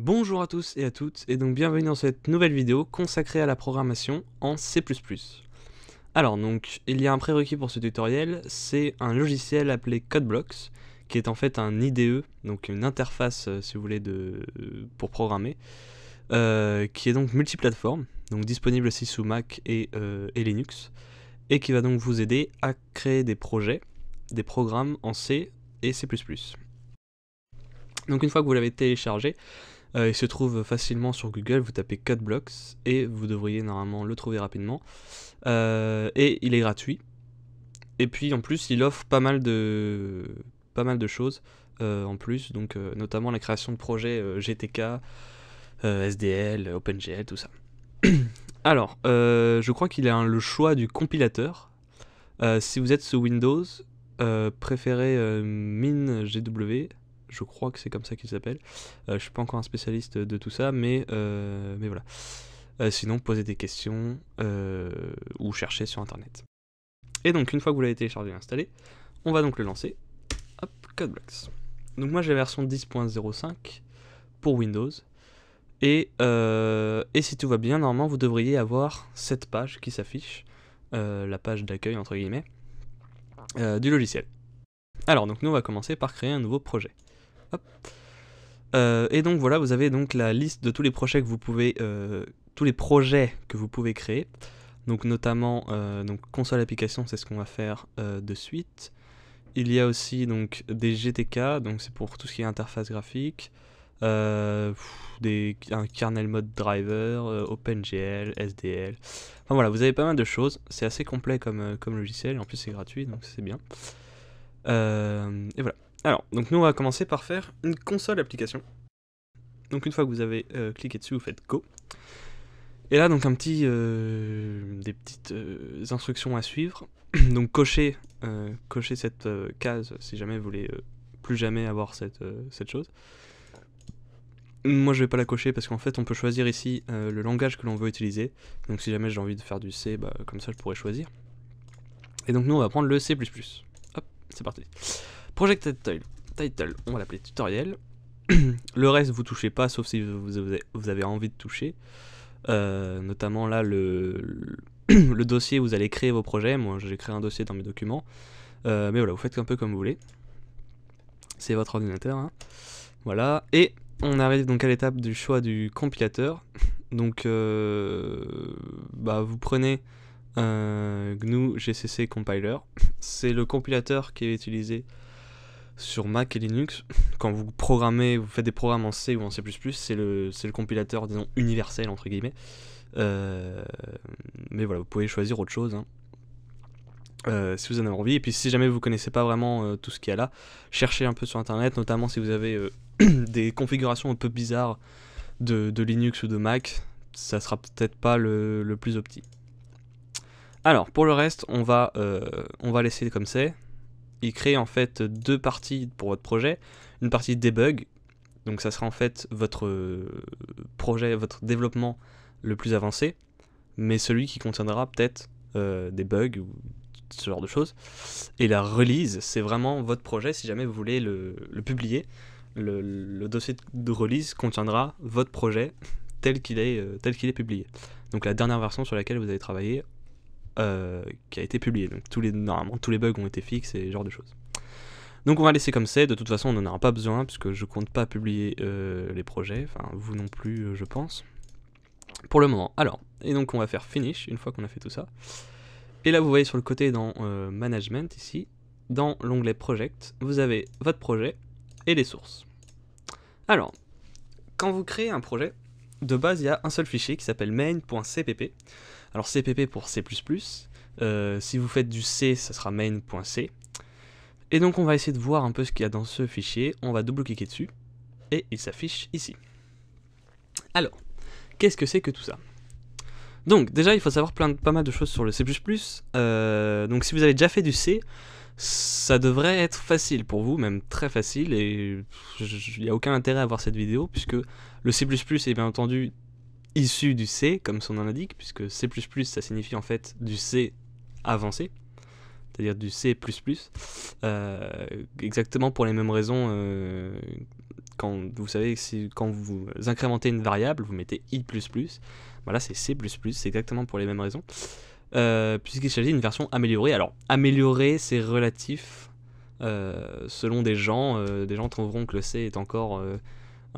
Bonjour à tous et à toutes, et donc bienvenue dans cette nouvelle vidéo consacrée à la programmation en C++. Alors donc, il y a un prérequis pour ce tutoriel, c'est un logiciel appelé CodeBlocks, qui est en fait un IDE, donc une interface euh, si vous voulez de, euh, pour programmer, euh, qui est donc multiplateforme, donc disponible aussi sous Mac et, et Linux, et qui va donc vous aider à créer des projets, des programmes en C et C++. Donc une fois que vous l'avez téléchargé, euh, il se trouve facilement sur Google, vous tapez Blocks et vous devriez normalement le trouver rapidement. Euh, et il est gratuit. Et puis en plus, il offre pas mal de, pas mal de choses euh, en plus, donc notamment la création de projets GTK, SDL, OpenGL, tout ça. Alors, je crois qu'il a le choix du compilateur. si vous êtes sous Windows, préférez MinGW je crois que c'est comme ça qu'il s'appelle. Euh, je ne suis pas encore un spécialiste de tout ça, mais, euh, mais voilà. Euh, sinon, posez des questions ou cherchez sur Internet. Et donc, une fois que vous l'avez téléchargé et installé, on va donc le lancer. Hop, CodeBlocks. Donc moi j'ai la version 10.05 pour Windows. Et, si tout va bien, normalement vous devriez avoir cette page qui s'affiche, la page d'accueil entre guillemets, du logiciel. Alors donc nous on va commencer par créer un nouveau projet. Euh, et donc voilà, vous avez donc la liste de tous les projets que vous pouvez, euh, tous les projets que vous pouvez créer. Donc notamment euh, donc console application, c'est ce qu'on va faire de suite. Il y a aussi donc des GTK, donc c'est pour tout ce qui est interface graphique, des, un kernel mode driver, OpenGL, SDL. Enfin voilà, vous avez pas mal de choses. C'est assez complet comme, comme logiciel. En plus c'est gratuit, donc c'est bien. et voilà. Alors, donc nous on va commencer par faire une console application. Donc une fois que vous avez euh, cliqué dessus, vous faites Go. Et là, donc un petit, euh, des petites euh, instructions à suivre. donc cochez, cocher cette case si jamais vous voulez plus jamais avoir cette, chose. Moi, je vais pas la cocher parce qu'en fait, on peut choisir ici le langage que l'on veut utiliser. Donc si jamais j'ai envie de faire du C, bah, comme ça, je pourrais choisir. Et donc nous, on va prendre le C++. Hop, c'est parti. Project Title, on va l'appeler tutoriel. le reste, vous touchez pas, sauf si vous avez envie de toucher. Euh, notamment là, le, le, où dossier, vous allez créer vos projets. Moi, j'ai créé un dossier dans mes documents. Euh, mais voilà, vous faites un peu comme vous voulez. C'est votre ordinateur. Hein. Voilà. Et on arrive donc à l'étape du choix du compilateur. Donc, euh, bah, vous prenez GNU GCC Compiler. C'est le compilateur qui est utilisé sur Mac et Linux, quand vous programmez, vous faites des programmes en C ou en C++, c'est le, le compilateur, disons, universel, entre guillemets. Euh, mais voilà, vous pouvez choisir autre chose. Hein. Euh, si vous en avez envie. Et puis si jamais vous ne connaissez pas vraiment euh, tout ce qu'il y a là, cherchez un peu sur Internet, notamment si vous avez des configurations un peu bizarres de, Linux ou de Mac, ça sera peut-être pas le, plus opti. Alors, pour le reste, on va, on va laisser comme c'est il crée en fait deux parties pour votre projet. Une partie debug, donc ça sera en fait votre euh, projet, votre développement le plus avancé, mais celui qui contiendra peut-être euh, des bugs ou ce genre de choses. Et la release, c'est vraiment votre projet si jamais vous voulez le, publier. Le, dossier de release contiendra votre projet tel qu'il est, euh, tel qu'il est publié. Donc la dernière version sur laquelle vous avez travaillé euh, qui a été publié. Donc tous les, normalement tous les bugs ont été fixés et ce genre de choses. Donc on va laisser comme c'est, de toute façon on n'en aura pas besoin puisque je compte pas publier euh, les projets, enfin vous non plus euh, je pense, pour le moment. Alors, et donc on va faire finish une fois qu'on a fait tout ça. Et là vous voyez sur le côté dans management ici, dans l'onglet project, vous avez votre projet et les sources. Alors, quand vous créez un projet, de base il y a un seul fichier qui s'appelle main.cpp alors CPP pour C++, euh, si vous faites du C, ça sera main.c. Et donc on va essayer de voir un peu ce qu'il y a dans ce fichier, on va double-cliquer dessus, et il s'affiche ici. Alors, qu'est-ce que c'est que tout ça Donc déjà il faut savoir plein pas mal de choses sur le C++, euh, donc si vous avez déjà fait du C, ça devrait être facile pour vous, même très facile, et il n'y a aucun intérêt à voir cette vidéo, puisque le C++ est bien entendu issu du C, comme son nom l'indique, puisque C++, ça signifie en fait du C avancé, c'est-à-dire du C++, euh, exactement pour les mêmes raisons. Euh, quand vous savez si, quand vous incrémentez une variable, vous mettez i++. Voilà, c'est C++, c'est exactement pour les mêmes raisons. Euh, puisqu'il s'agit d'une version améliorée. Alors, améliorée, c'est relatif. selon des gens, des gens trouveront que le C est encore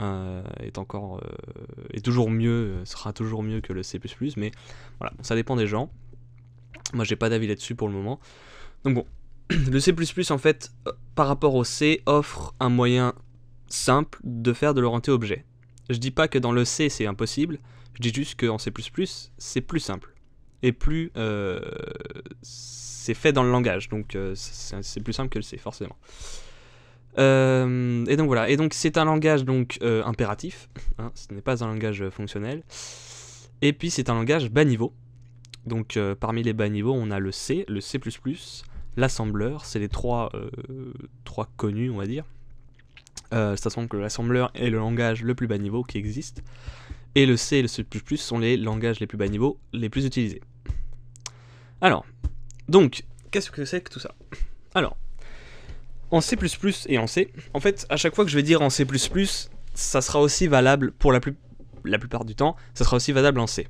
euh, est encore euh, est toujours mieux, euh, sera toujours mieux que le C++, mais voilà, ça dépend des gens. Moi, j'ai pas d'avis là-dessus pour le moment. Donc bon, le C++ en fait, par rapport au C, offre un moyen simple de faire de l'orienté objet. Je dis pas que dans le C c'est impossible, je dis juste qu'en C++ c'est plus simple et plus c'est fait dans le langage, donc c'est plus simple que le C forcément. Euh, et donc voilà, et donc c'est un langage donc euh, impératif, hein, ce n'est pas un langage euh, fonctionnel. Et puis c'est un langage bas niveau. Donc parmi les bas niveaux, on a le C, le C++, l'assembleur, c'est les trois, trois connus on va dire. Euh, semble que l'assembleur est le langage le plus bas niveau qui existe. Et le C et le C++ sont les langages les plus bas niveau, les plus utilisés. Alors, donc, qu'est-ce que c'est que tout ça Alors, en C++ et en C, en fait, à chaque fois que je vais dire en C++, ça sera aussi valable pour la, la plupart du temps, ça sera aussi valable en C.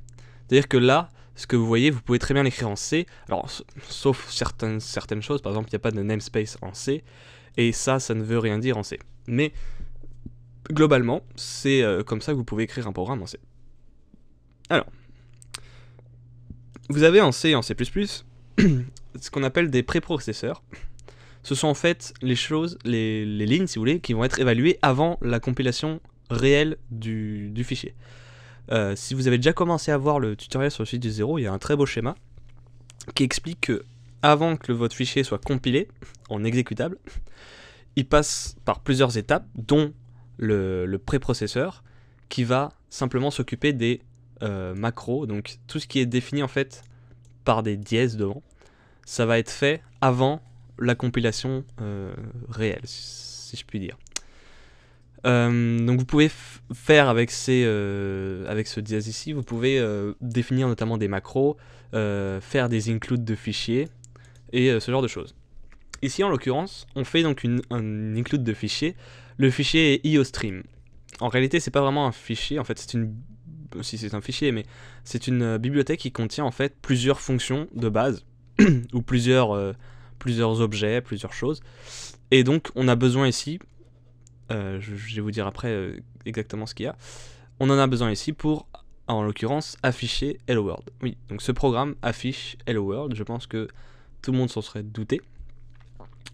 C'est-à-dire que là, ce que vous voyez, vous pouvez très bien l'écrire en C, alors sauf certaines, choses, par exemple, il n'y a pas de namespace en C, et ça, ça ne veut rien dire en C. Mais globalement, c'est euh, comme ça que vous pouvez écrire un programme en C. Alors, vous avez en C et en C++ ce qu'on appelle des préprocesseurs ce sont en fait les choses, les, lignes, si vous voulez, qui vont être évaluées avant la compilation réelle du, fichier. Euh, si vous avez déjà commencé à voir le tutoriel sur le site du zéro, il y a un très beau schéma qui explique que avant que votre fichier soit compilé en exécutable, il passe par plusieurs étapes, dont le, préprocesseur, qui va simplement s'occuper des euh, macros, donc tout ce qui est défini en fait par des dièses devant, ça va être fait avant la compilation euh, réelle, si je puis dire. Euh, donc vous pouvez faire avec, ces, euh, avec ce diaz ici, vous pouvez définir notamment des macros, faire des includes de fichiers et ce genre de choses. Ici en l'occurrence, on fait donc une, un include de fichiers. Le fichier est iostream. En réalité, c'est pas vraiment un fichier, en fait, c'est une si c'est un fichier, mais c'est une bibliothèque qui contient en fait plusieurs fonctions de base ou plusieurs plusieurs objets, plusieurs choses. Et donc on a besoin ici, euh, je, vais vous dire après euh, exactement ce qu'il y a, on en a besoin ici pour, en l'occurrence, afficher Hello World. Oui, donc ce programme affiche Hello World, je pense que tout le monde s'en serait douté.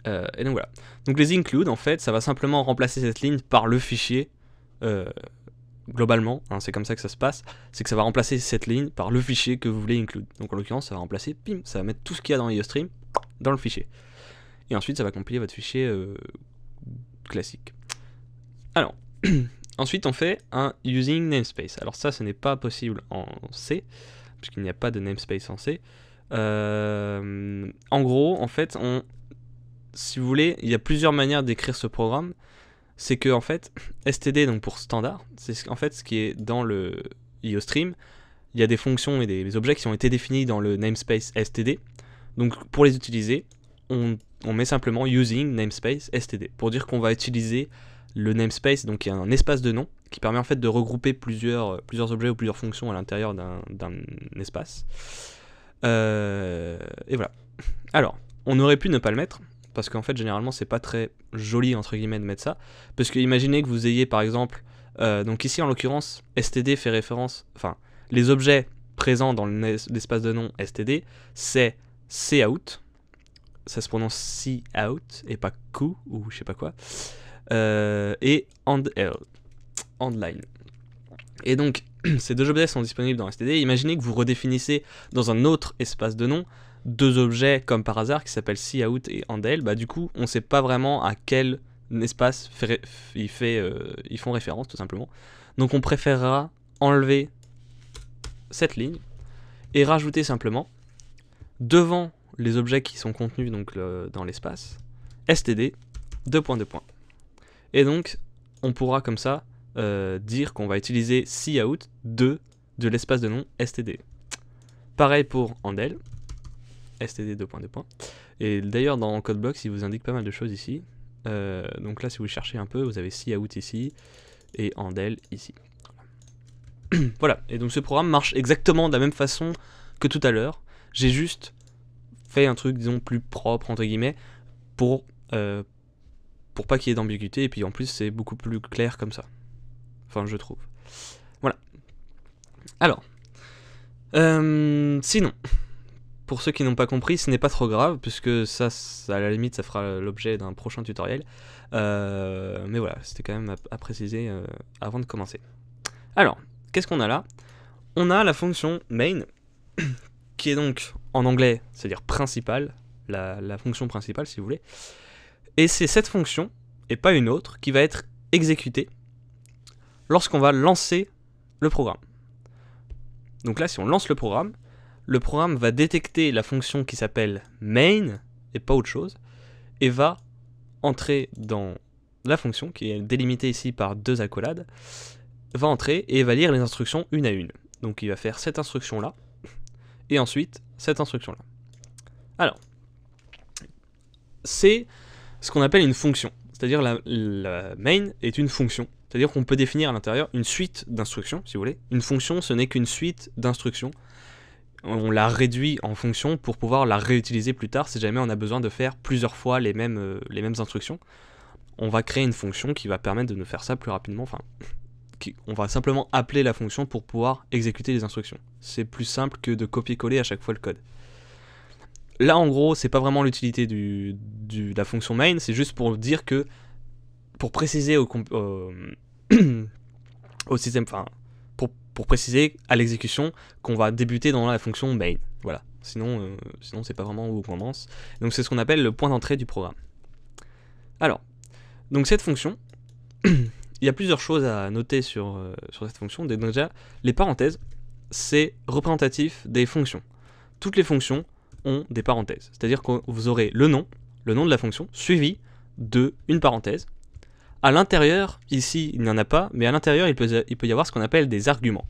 Euh, et donc voilà. Donc les include, en fait, ça va simplement remplacer cette ligne par le fichier globalement, hein, c'est comme ça que ça se passe, c'est que ça va remplacer cette ligne par le fichier que vous voulez include. Donc en l'occurrence, ça va remplacer, pim, ça va mettre tout ce qu'il y a dans IOStream dans le fichier. Et ensuite, ça va compiler votre fichier euh, classique. Alors, ensuite, on fait un using namespace. Alors ça, ce n'est pas possible en C, puisqu'il n'y a pas de namespace en C. Euh, en gros, en fait, on, si vous voulez, il y a plusieurs manières d'écrire ce programme c'est que en fait, STD donc pour standard, c'est en fait ce qui est dans le IOStream, il y a des fonctions et des objets qui ont été définis dans le namespace STD. Donc pour les utiliser, on, met simplement using namespace STD pour dire qu'on va utiliser le namespace, donc il y a un espace de nom qui permet en fait de regrouper plusieurs, plusieurs objets ou plusieurs fonctions à l'intérieur d'un espace. Euh, et voilà. Alors, on aurait pu ne pas le mettre, parce qu'en fait généralement c'est pas très joli entre guillemets de mettre ça parce que imaginez que vous ayez par exemple euh, donc ici en l'occurrence STD fait référence enfin les objets présents dans l'espace de nom STD c'est cout ça se prononce C out et pas coup ou je sais pas quoi euh, et and online euh, et donc ces deux objets sont disponibles dans STD imaginez que vous redéfinissez dans un autre espace de nom deux objets comme par hasard qui s'appellent Sea Out et handel, bah du coup on sait pas vraiment à quel espace euh, ils font référence tout simplement. Donc on préférera enlever cette ligne et rajouter simplement devant les objets qui sont contenus donc dans l'espace std deux points deux points. Et donc on pourra comme ça euh, dire qu'on va utiliser out 2 de l'espace de nom std. Pareil pour Andel, std 2.2. Et d'ailleurs, dans CodeBlocks, il vous indique pas mal de choses ici. Euh, donc là, si vous cherchez un peu, vous avez out ici et Andel ici. Voilà. Et donc ce programme marche exactement de la même façon que tout à l'heure. J'ai juste fait un truc, disons, plus propre, entre guillemets, pour, euh, pour pas qu'il y ait d'ambiguïté. Et puis en plus, c'est beaucoup plus clair comme ça. Enfin, je trouve. Voilà. Alors. Euh, sinon, pour ceux qui n'ont pas compris, ce n'est pas trop grave, puisque ça, à la limite, ça fera l'objet d'un prochain tutoriel. Euh, mais voilà, c'était quand même à, préciser euh, avant de commencer. Alors, qu'est-ce qu'on a là On a la fonction main, qui est donc en anglais, c'est-à-dire principale, la, la fonction principale si vous voulez. Et c'est cette fonction, et pas une autre, qui va être exécutée lorsqu'on va lancer le programme. Donc là, si on lance le programme, le programme va détecter la fonction qui s'appelle main et pas autre chose, et va entrer dans la fonction, qui est délimitée ici par deux accolades, va entrer et va lire les instructions une à une. Donc il va faire cette instruction-là, et ensuite cette instruction-là. Alors, c'est ce qu'on appelle une fonction. C'est-à-dire la, la, main est une fonction. C'est-à-dire qu'on peut définir à l'intérieur une suite d'instructions, si vous voulez. Une fonction, ce n'est qu'une suite d'instructions on la réduit en fonction pour pouvoir la réutiliser plus tard si jamais on a besoin de faire plusieurs fois les mêmes, euh, les mêmes instructions. On va créer une fonction qui va permettre de nous faire ça plus rapidement. Enfin, on va simplement appeler la fonction pour pouvoir exécuter les instructions. C'est plus simple que de copier-coller à chaque fois le code. Là, en gros, c'est pas vraiment l'utilité de la fonction main, c'est juste pour dire que, pour préciser au, au système, enfin, pour préciser à l'exécution qu'on va débuter dans la fonction main. Voilà. Sinon, euh, sinon c'est pas vraiment où on commence. Donc c'est ce qu'on appelle le point d'entrée du programme. Alors, donc cette fonction, il y a plusieurs choses à noter sur, euh, sur cette fonction. Déjà, les parenthèses, c'est représentatif des fonctions. Toutes les fonctions ont des parenthèses. C'est-à-dire que vous aurez le nom, le nom de la fonction, suivi de une parenthèse à l'intérieur, ici il n'y en a pas, mais à l'intérieur il peut, y avoir ce qu'on appelle des arguments.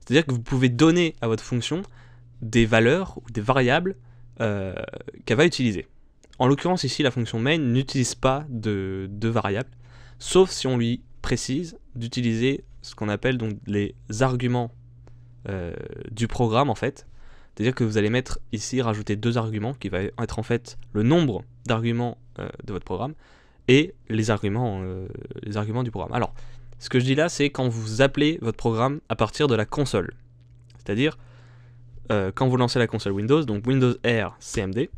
C'est-à-dire que vous pouvez donner à votre fonction des valeurs ou des variables euh, qu'elle va utiliser. En l'occurrence ici, la fonction main n'utilise pas de, variables, sauf si on lui précise d'utiliser ce qu'on appelle donc les arguments euh, du programme en fait. C'est-à-dire que vous allez mettre ici, rajouter deux arguments qui va être en fait le nombre d'arguments euh, de votre programme et les arguments, euh, les arguments du programme. Alors, ce que je dis là, c'est quand vous appelez votre programme à partir de la console. C'est-à-dire, euh, quand vous lancez la console Windows, donc Windows R CMD,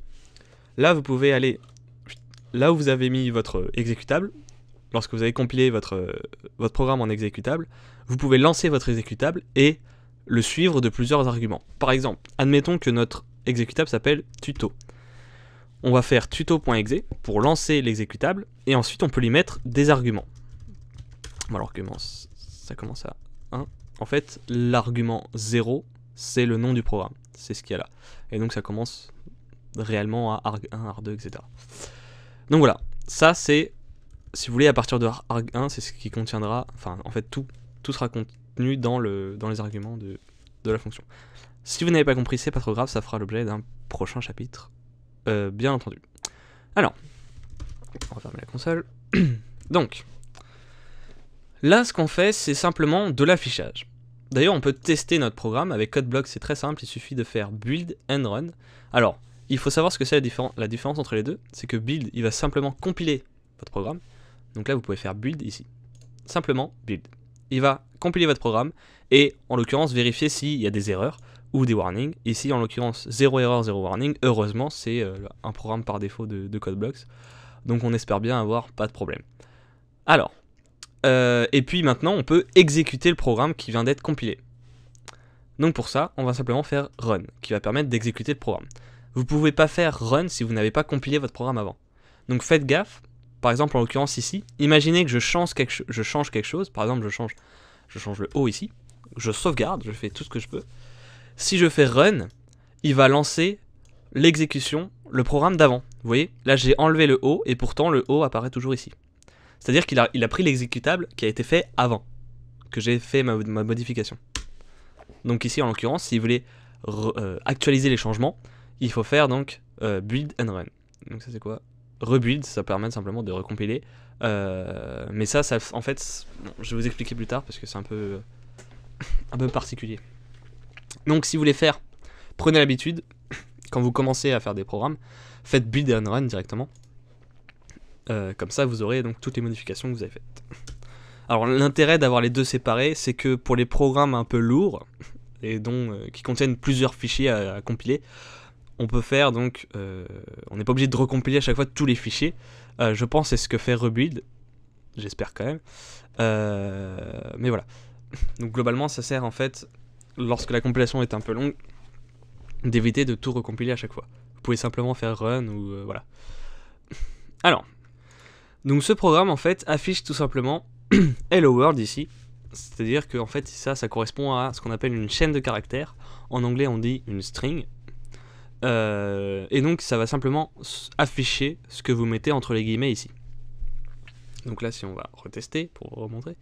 là vous pouvez aller là où vous avez mis votre exécutable, lorsque vous avez compilé votre, votre programme en exécutable, vous pouvez lancer votre exécutable et le suivre de plusieurs arguments. Par exemple, admettons que notre exécutable s'appelle tuto on va faire tuto.exe pour lancer l'exécutable et ensuite on peut lui mettre des arguments. Bon, l'argument ça commence à 1. Hein en fait, l'argument 0, c'est le nom du programme. C'est ce qu'il y a là. Et donc ça commence réellement à arg1, arg2, etc. Donc voilà, ça c'est, si vous voulez, à partir de arg1, c'est ce qui contiendra, enfin en fait tout, tout sera contenu dans, le, dans les arguments de, de la fonction. Si vous n'avez pas compris, c'est pas trop grave, ça fera l'objet d'un prochain chapitre. Euh, bien entendu. Alors, on va la console. Donc, là, ce qu'on fait, c'est simplement de l'affichage. D'ailleurs, on peut tester notre programme avec CodeBlock, c'est très simple, il suffit de faire build and run. Alors, il faut savoir ce que c'est la, la, différence entre les deux, c'est que build, il va simplement compiler votre programme. Donc là, vous pouvez faire build ici. Simplement build. Il va compiler votre programme et, en l'occurrence, vérifier s'il y a des erreurs ou des warnings. Ici, en l'occurrence, 0 erreur, 0 warning. Heureusement, c'est euh, un programme par défaut de, code CodeBlocks. Donc on espère bien avoir pas de problème. Alors, euh, et puis maintenant, on peut exécuter le programme qui vient d'être compilé. Donc pour ça, on va simplement faire run, qui va permettre d'exécuter le programme. Vous ne pouvez pas faire run si vous n'avez pas compilé votre programme avant. Donc faites gaffe, par exemple en l'occurrence ici, imaginez que je change quelque, je change quelque chose, par exemple je change, je change le haut ici, je sauvegarde, je fais tout ce que je peux, si je fais run, il va lancer l'exécution, le programme d'avant. Vous voyez, là j'ai enlevé le haut et pourtant le haut apparaît toujours ici. C'est-à-dire qu'il a, il a pris l'exécutable qui a été fait avant que j'ai fait ma, modification. Donc ici en l'occurrence, si vous voulez euh, actualiser les changements, il faut faire donc euh, build and run. Donc ça c'est quoi Rebuild, ça permet simplement de recompiler. Euh, mais ça, en fait, je vais vous expliquer plus tard parce que c'est un peu, un peu particulier. Donc si vous voulez faire, prenez l'habitude, quand vous commencez à faire des programmes, faites build and run directement. Euh, comme ça, vous aurez donc toutes les modifications que vous avez faites. Alors l'intérêt d'avoir les deux séparés, c'est que pour les programmes un peu lourds, et dont, euh, qui contiennent plusieurs fichiers à, compiler, on peut faire donc, euh, on n'est pas obligé de recompiler à chaque fois tous les fichiers. je pense c'est ce que fait Rebuild, j'espère quand même. mais voilà. Donc globalement, ça sert en fait lorsque la compilation est un peu longue, d'éviter de tout recompiler à chaque fois. Vous pouvez simplement faire run ou euh, voilà. Alors, donc ce programme en fait affiche tout simplement Hello World ici. C'est-à-dire que en fait ça, ça correspond à ce qu'on appelle une chaîne de caractères. En anglais on dit une string. Euh, et donc ça va simplement afficher ce que vous mettez entre les guillemets ici. Donc là, si on va retester pour remontrer,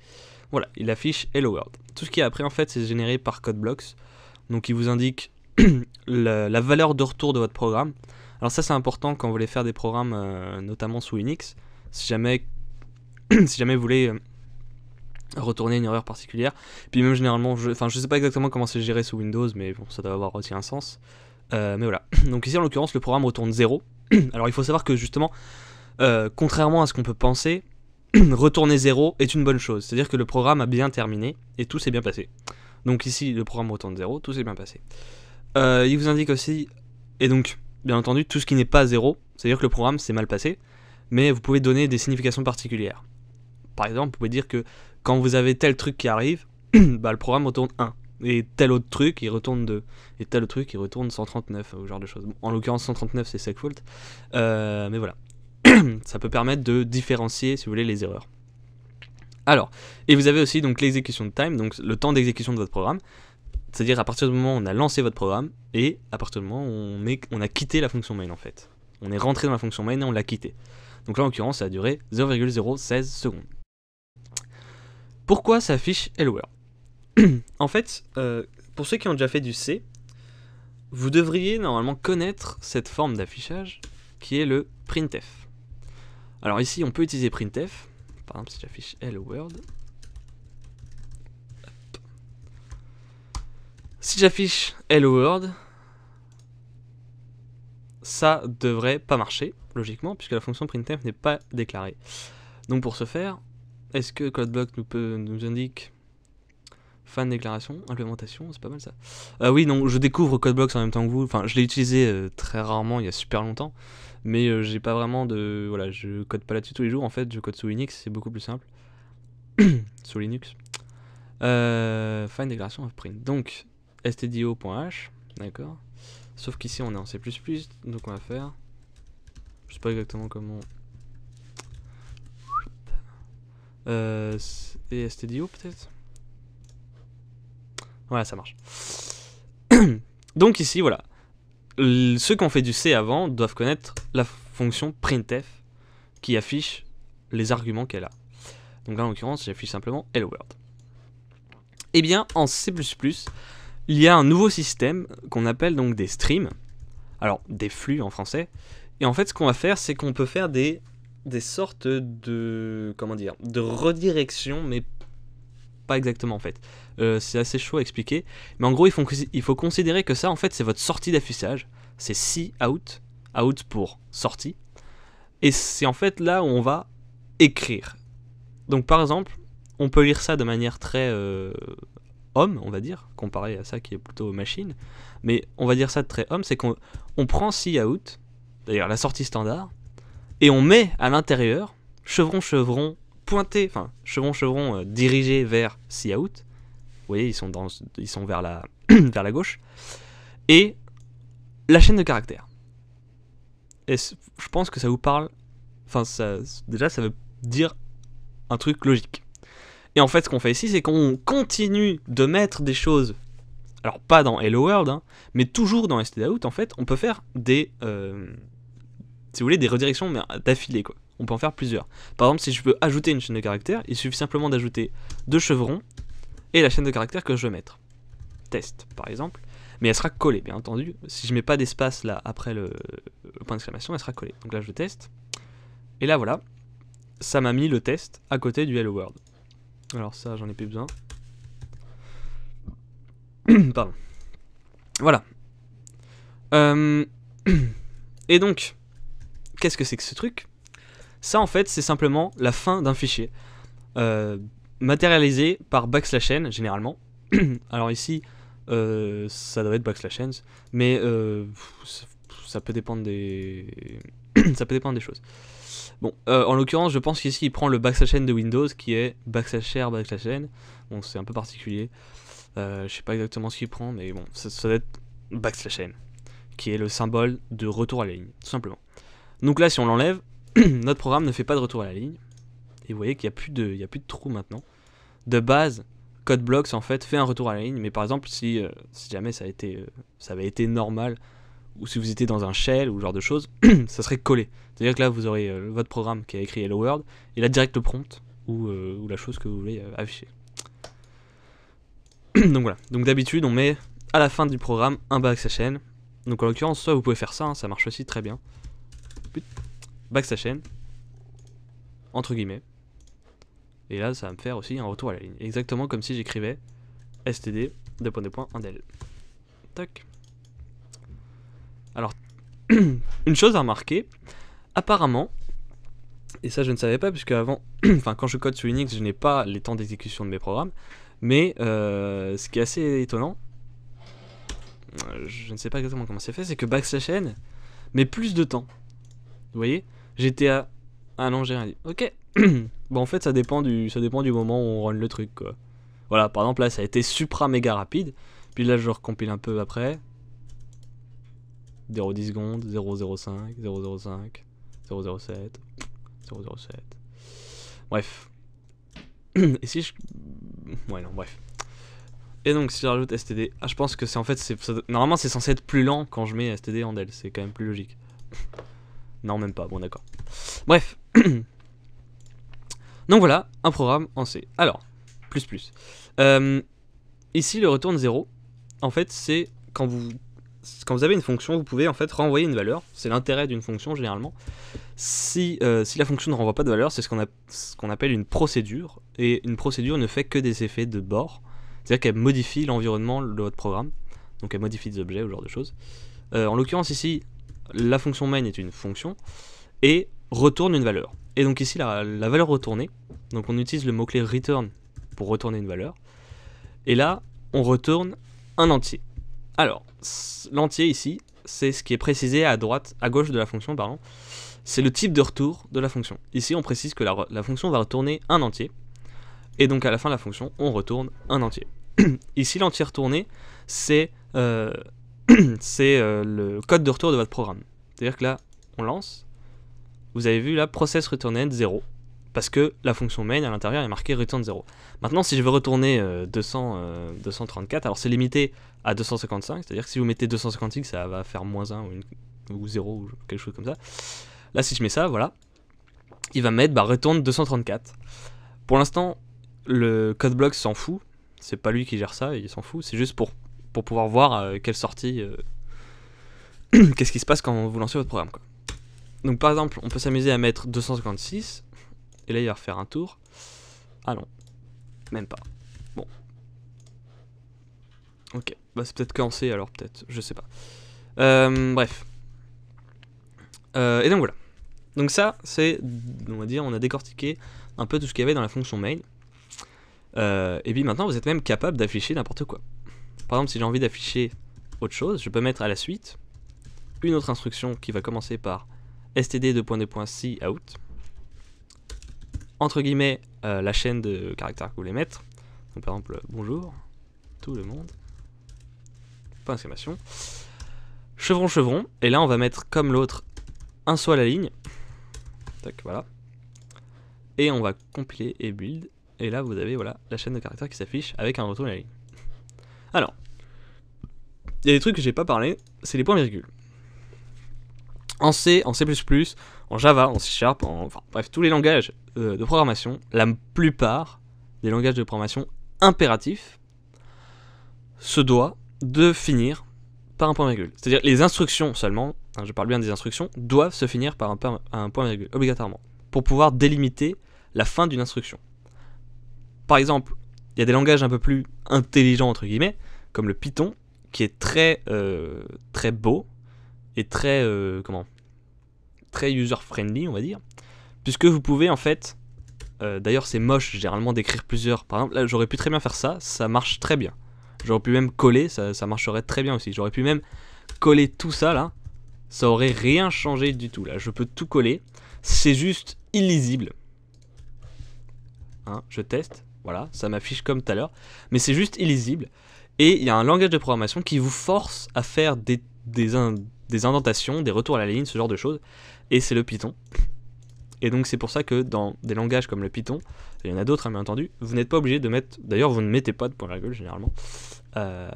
voilà, il affiche Hello World. Tout ce qui est après, en fait, c'est généré par code blocks. Donc il vous indique la, valeur de retour de votre programme. Alors ça, c'est important quand vous voulez faire des programmes, euh, notamment sous Unix. Si jamais, si jamais vous voulez euh, retourner une erreur particulière. Puis même généralement, je, enfin, je sais pas exactement comment c'est géré sous Windows, mais bon, ça doit avoir aussi un sens. Euh, mais voilà. Donc ici, en l'occurrence, le programme retourne 0. Alors il faut savoir que justement, contrairement à ce qu'on peut penser, retourner 0 est une bonne chose. C'est-à-dire que le programme a bien terminé et tout s'est bien passé. Donc ici, le programme retourne zéro, tout s'est bien passé. Euh, il vous indique aussi, et donc, bien entendu, tout ce qui n'est pas zéro, c'est-à-dire que le programme s'est mal passé, mais vous pouvez donner des significations particulières. Par exemple, vous pouvez dire que quand vous avez tel truc qui arrive, bah, le programme retourne 1. Et tel autre truc, il retourne 2. Et tel autre truc, il retourne 139, ou genre de choses. en l'occurrence, 139, c'est SegFault. Euh, mais voilà. ça peut permettre de différencier, si vous voulez, les erreurs. Alors, et vous avez aussi donc l'exécution time, donc le temps d'exécution de votre programme. C'est-à-dire à partir du moment où on a lancé votre programme et à partir du moment où on, a quitté la fonction main en fait. On est rentré dans la fonction main et on l'a quitté. Donc là en l'occurrence ça a duré 0,016 secondes. Pourquoi ça affiche Hello World En fait, euh, pour ceux qui ont déjà fait du C, vous devriez normalement connaître cette forme d'affichage qui est le printf. Alors ici, on peut utiliser printf. Par exemple, si j'affiche hello world. Si j'affiche hello world, ça devrait pas marcher, logiquement, puisque la fonction printf n'est pas déclarée. Donc pour ce faire, est-ce que CodeBlock nous, nous indique de déclaration, implémentation, c'est pas mal ça. ah oui, non, je découvre codeblocks en même temps que vous. Enfin, je l'ai utilisé euh, très rarement il y a super longtemps, mais euh, j'ai pas vraiment de. Voilà, je code pas là-dessus tous les jours. En fait, je code sous Linux, c'est beaucoup plus simple. sous Linux. de euh, déclaration of print. Donc, stdio.h, d'accord. Sauf qu'ici, on est en C, donc on va faire. Je sais pas exactement comment. et stdio peut-être voilà, ça marche. Donc ici, voilà. ceux qui ont fait du C avant doivent connaître la fonction printf qui affiche les arguments qu'elle a. Donc là, en l'occurrence, j'affiche simplement hello world. Eh bien, en C++, il y a un nouveau système qu'on appelle donc des streams, alors des flux en français. Et en fait, ce qu'on va faire, c'est qu'on peut faire des, des sortes de, comment dire, de redirection, mais pas exactement en fait. Euh, c'est assez chaud à expliquer. Mais en gros, il faut, considérer que ça, en fait, c'est votre sortie d'affichage. C'est si out, out pour sortie. Et c'est en fait là où on va écrire. Donc par exemple, on peut lire ça de manière très euh, homme, on va dire, comparé à ça qui est plutôt machine. Mais on va dire ça de très homme, c'est qu'on on prend si out, d'ailleurs la sortie standard, et on met à l'intérieur chevron chevron pointé, enfin, chevron, chevron, euh, dirigé vers Sea Out. Vous voyez, ils sont, ils sont vers, la, vers la gauche. Et la chaîne de caractères. Et je pense que ça vous parle. Enfin, ça, déjà, ça veut dire un truc logique. Et en fait, ce qu'on fait ici, c'est qu'on continue de mettre des choses. Alors, pas dans Hello World, hein, mais toujours dans Out en fait, on peut faire des. Euh, si vous voulez, des redirections d'affilée, quoi on peut en faire plusieurs. Par exemple, si je veux ajouter une chaîne de caractères, il suffit simplement d'ajouter deux chevrons et la chaîne de caractères que je veux mettre. Test, par exemple. Mais elle sera collée, bien entendu. Si je mets pas d'espace là après le, point d'exclamation, elle sera collée. Donc là, je teste. Et là, voilà. Ça m'a mis le test à côté du Hello World. Alors ça, j'en ai plus besoin. Pardon. Voilà. Euh, et donc, qu'est-ce que c'est que ce truc ça, en fait, c'est simplement la fin d'un fichier, euh, matérialisé par backslash n, généralement. Alors ici, euh, ça doit être backslash n, mais euh, ça, peut dépendre des... ça peut dépendre des choses. Bon, en l'occurrence, je pense qu'ici, il prend le backslash n de Windows, qui est backslash r, backslash n. Bon, c'est un peu particulier. je sais pas exactement ce qu'il prend, mais bon, ça, ça doit être backslash n, qui est le symbole de retour à la ligne, tout simplement. Donc là, si on l'enlève, notre programme ne fait pas de retour à la ligne. Et vous voyez qu'il n'y a, plus de, il a plus de trou maintenant. De base, CodeBlocks en fait fait un retour à la ligne, mais par exemple, si, euh, jamais ça, a été, euh, avait été normal, ou si vous étiez dans un shell ou ce genre de choses, ça serait collé. C'est-à-dire que là, vous aurez euh, votre programme qui a écrit Hello World, et la direct prompt, ou, la chose que vous voulez afficher. Donc voilà. Donc d'habitude, on met à la fin du programme un sa chaîne. Donc en l'occurrence, soit vous pouvez faire ça, hein, ça marche aussi très bien back entre guillemets. Et là, ça va me faire aussi un retour à la ligne. Exactement comme si j'écrivais std, 221 points, Alors, une chose à remarquer, apparemment, et ça je ne savais pas, puisque avant, enfin quand je code sur unix je n'ai pas les temps d'exécution de mes programmes, mais euh, ce qui est assez étonnant, euh, je ne sais pas exactement comment c'est fait, c'est que backslash n met plus de temps. Vous voyez GTA. Ah non, j'ai rien dit. Ok. bon, bah, en fait, ça dépend, du, ça dépend du moment où on run le truc, quoi. Voilà, par exemple, là, ça a été supra méga rapide. Puis là, je recompile un peu après. 0,10 secondes, 0,05, 0,05, 0,07, 0,07. Bref. Et si je... Ouais, non, bref. Et donc, si je rajoute STD... Ah, je pense que c'est en fait... Normalement, c'est censé être plus lent quand je mets STD en DEL. C'est quand même plus logique. Non, même pas, bon d'accord. Bref. Donc voilà, un programme en C. Alors, plus plus. Euh, ici, le de 0, en fait, c'est quand vous, quand vous avez une fonction, vous pouvez en fait renvoyer une valeur. C'est l'intérêt d'une fonction généralement. Si, euh, si la fonction ne renvoie pas de valeur, c'est ce qu'on ce appelle une procédure. Et une procédure ne fait que des effets de bord. C'est-à-dire qu'elle modifie l'environnement de votre programme. Donc elle modifie des objets ou ce genre de choses. Euh, en l'occurrence ici, la fonction main est une fonction, et retourne une valeur. Et donc ici, la, valeur retournée, donc on utilise le mot-clé return pour retourner une valeur, et là, on retourne un entier. Alors, l'entier ici, c'est ce qui est précisé à droite, à gauche de la fonction, pardon, c'est le type de retour de la fonction. Ici, on précise que la, fonction va retourner un entier, et donc à la fin de la fonction, on retourne un entier. Ici, l'entier retourné, c'est euh, c'est euh, le code de retour de votre programme. C'est-à-dire que là, on lance. Vous avez vu là, process retourner 0. Parce que la fonction main à l'intérieur est marquée return 0. Maintenant, si je veux retourner 234, euh, euh, alors c'est limité à 255. C'est-à-dire que si vous mettez 256, ça va faire moins 1 ou, ou 0 ou quelque chose comme ça. Là, si je mets ça, voilà. Il va mettre bah, retourne 234. Pour l'instant, le code bloc s'en fout. C'est pas lui qui gère ça, il s'en fout. C'est juste pour pour pouvoir voir euh, quelle sortie, euh, qu'est-ce qui se passe quand vous lancez votre programme. Quoi. Donc par exemple, on peut s'amuser à mettre 256, et là il va refaire un tour. Ah non, même pas. Bon. Ok, bah c'est peut-être qu'en alors, peut-être, je sais pas. Euh, bref. et donc voilà. Donc ça, c'est, on va dire, on a décortiqué un peu tout ce qu'il y avait dans la fonction main. et puis maintenant, vous êtes même capable d'afficher n'importe quoi. Par exemple, si j'ai envie d'afficher autre chose, je peux mettre à la suite une autre instruction qui va commencer par std 22cout out entre guillemets euh, la chaîne de caractères que vous voulez mettre. par exemple euh, bonjour tout le monde. Pas d'exclamation. Chevron chevron et là on va mettre comme l'autre un saut à la ligne. Tac voilà. Et on va compiler et build et là vous avez voilà la chaîne de caractères qui s'affiche avec un retour à la ligne. Alors, il y a des trucs que j'ai pas parlé, c'est les points virgules. En C, en C++, en Java, en C Sharp, enfin bref, tous les langages euh, de programmation, la plupart des langages de programmation impératifs se doit de finir par un point virgule. C'est-à-dire les instructions seulement, hein, je parle bien des instructions, doivent se finir par un, un point virgule, obligatoirement, pour pouvoir délimiter la fin d'une instruction. Par exemple, il y a des langages un peu plus intelligents, entre guillemets, comme le Python, qui est très, euh, très beau et très, euh, comment, très user-friendly, on va dire, puisque vous pouvez en fait, euh, d'ailleurs c'est moche généralement d'écrire plusieurs, par exemple là j'aurais pu très bien faire ça, ça marche très bien. J'aurais pu même coller, ça, ça marcherait très bien aussi. J'aurais pu même coller tout ça là, ça aurait rien changé du tout. Là, je peux tout coller. C'est juste illisible. Hein, je teste. Voilà, ça m'affiche comme tout à l'heure. Mais c'est juste illisible. Et il y a un langage de programmation qui vous force à faire des, indentations, des retours à la ligne, ce genre de choses. Et c'est le Python. Et donc c'est pour ça que dans des langages comme le Python, il y en a d'autres hein, bien entendu, vous n'êtes pas obligé de mettre, d'ailleurs vous ne mettez pas de point gueule généralement, euh,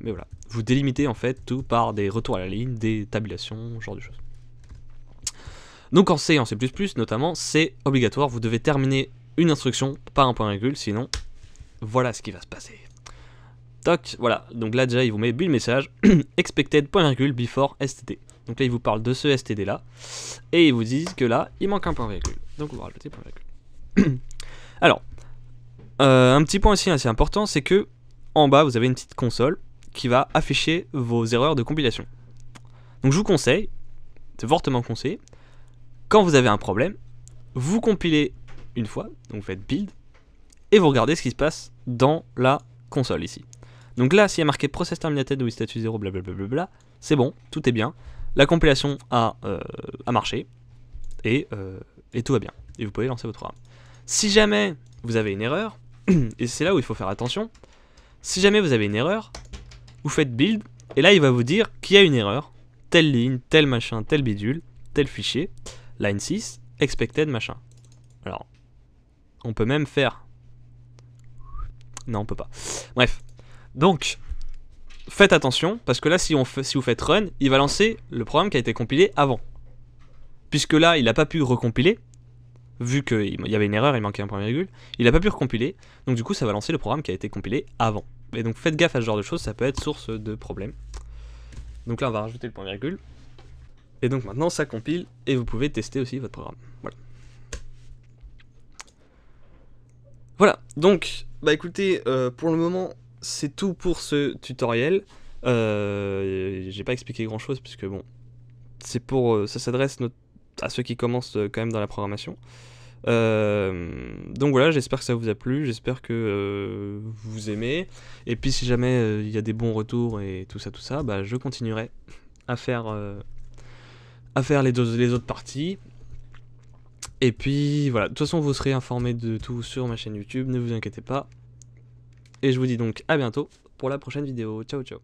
mais voilà, vous délimitez en fait tout par des retours à la ligne, des tabulations, ce genre de choses. Donc en C et en C++, notamment, c'est obligatoire, vous devez terminer une instruction, pas un point virgule, sinon voilà ce qui va se passer. Toc, voilà, donc là déjà il vous met build message, expected point virgule before std. Donc là il vous parle de ce std là, et il vous dit que là il manque un point virgule. Donc vous rajoutez point virgule. Alors, euh, un petit point ici assez important, c'est que en bas vous avez une petite console qui va afficher vos erreurs de compilation. Donc je vous conseille, c'est fortement conseillé, quand vous avez un problème, vous compilez une fois, donc vous faites build, et vous regardez ce qui se passe dans la console ici. Donc là, s'il y a marqué process terminated ou status 0, blablabla, c'est bon, tout est bien. La compilation a, euh, marché euh, et, tout va bien. Et vous pouvez lancer votre programme. Si jamais vous avez une erreur, et c'est là où il faut faire attention, si jamais vous avez une erreur, vous faites build et là il va vous dire qu'il y a une erreur, telle ligne, tel machin, tel bidule, tel fichier, line 6, expected machin. Alors on peut même faire... Non, on peut pas. Bref. Donc, faites attention, parce que là, si, on fait, si vous faites run, il va lancer le programme qui a été compilé avant. Puisque là, il n'a pas pu recompiler, vu qu'il y avait une erreur, il manquait un point virgule, il n'a pas pu recompiler, donc du coup ça va lancer le programme qui a été compilé avant. Et donc faites gaffe à ce genre de choses, ça peut être source de problème. Donc là on va rajouter le point virgule, et donc maintenant ça compile, et vous pouvez tester aussi votre programme. Voilà. Voilà, donc, bah écoutez, euh, pour le moment, c'est tout pour ce tutoriel. Euh, j'ai pas expliqué grand chose, puisque bon, c'est pour, euh, ça s'adresse à ceux qui commencent quand même dans la programmation. donc voilà, j'espère que ça vous a plu, j'espère que vous aimez. Et puis si jamais il y a des bons retours et tout ça, tout ça, bah, je continuerai à faire, à faire les, les autres parties. Et puis voilà, de toute façon vous serez informé de tout sur ma chaîne YouTube, ne vous inquiétez pas. Et je vous dis donc à bientôt pour la prochaine vidéo. Ciao ciao